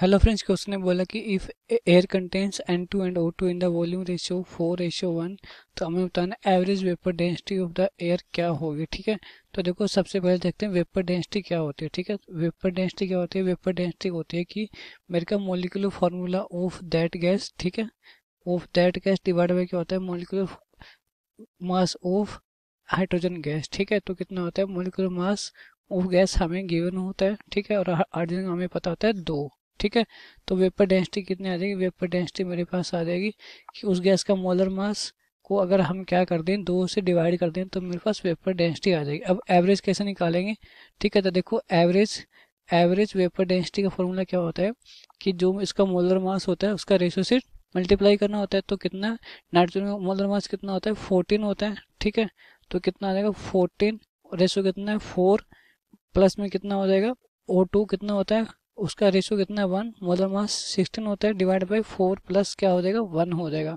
hello friends question ने बोला कि if air contents N two and O two in the volume ratio four ratio one तो हमें बताना average vapour density of the air क्या होगी ठीक है तो देखो सबसे पहले देखते हैं वेपर डेंसिटी क्या होती है ठीक है वेपर डेंसिटी क्या होती है वेपर डेंसिटी होती है कि मेरे का molecular formula of that gas ठीक है of that gas divide by क्या होता है molecular mass of hydrogen gas ठीक है तो कितना होता है मोलिकुलर मास ऑफ गैस हमें गिवन होता है ठीक है और हाइड्रोजन हमें पता होता है दो ठीक है तो वेपर डेंसिटी कितनी आ जाएगी वेपर डेंसिटी मेरे पास आ जाएगी कि उस गैस का मोलर मास को अगर हम क्या कर दें दो से डिवाइड कर दें तो मेरे पास वेपर डेंसिटी आ जाएगी अब एवरेज कैसे निकालेंगे ठीक है तो देखो एवरेज एवरेज वेपर डेंसिटी का फॉर्मूला क्या होता है कि जो इसका मोलर मास होता है उसका रेशो से मल्टीप्लाई करना होता है तो कितना नाइट्रोजन का मोलर मास कितना होता है फोर्टीन होता है ठीक है तो कितना आ जाएगा फोर्टीन रेशो कितना है फोर प्लस में कितना हो जाएगा ओ टू कितना होता है उसका रेशो कितना है वन मोलर मास सिक्सटीन होता है डिवाइड बाई फोर प्लस क्या हो जाएगा वन हो जाएगा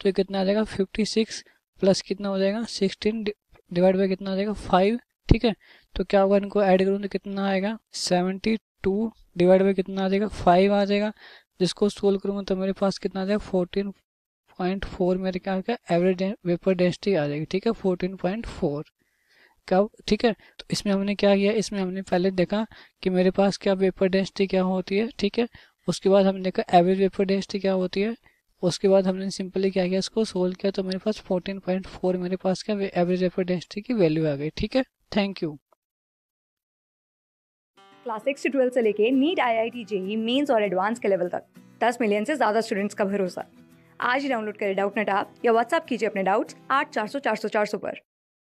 तो ये कितना आ जाएगा फिफ्टी सिक्स प्लस कितना हो जाएगा सिक्सटीन डिवाइड बाई कितना आ जाएगा फाइव ठीक है तो क्या होगा इनको ऐड करूँ तो कितना आएगा सेवेंटी टू डिवाइड बाई कितना आ जाएगा फाइव आ जाएगा जिसको सोल्व करूँगा तो मेरे पास कितना आ जाएगा फोर्टीन पॉइंट फोर मेरे क्या एवरेज वेपर डेंसिटी आ जाएगी ठीक है फोर्टीन पॉइंट फोर कब ठीक है तो इसमें हमने क्या किया इसमें हमने पहले देखा कि मेरे पास क्या वेपर डेंसिटी क्या होती है ठीक है उसके बाद हमने देखा एवरेज वेपर डेंसिटी क्या होती है उसके बाद हमने सिंपली क्या किया इसको सोल्व किया तो मेरे पास 14.4 मेरे पास क्या एवरेज वेपर डेंसिटी की वैल्यू आ गई ठीक है थैंक यू क्लास सिक्स से ट्वेल्थ से लेके NEET I I T JEE mains और एडवांस के लेवल तक दस मिलियन से ज़्यादा स्टूडेंट्स का भरोसा आज ही डाउनलोड करें डाउट नेट आप या व्हाट्सअप कीजिए अपने डाउट्स आठ चार सौ चार सौ चार सौ पर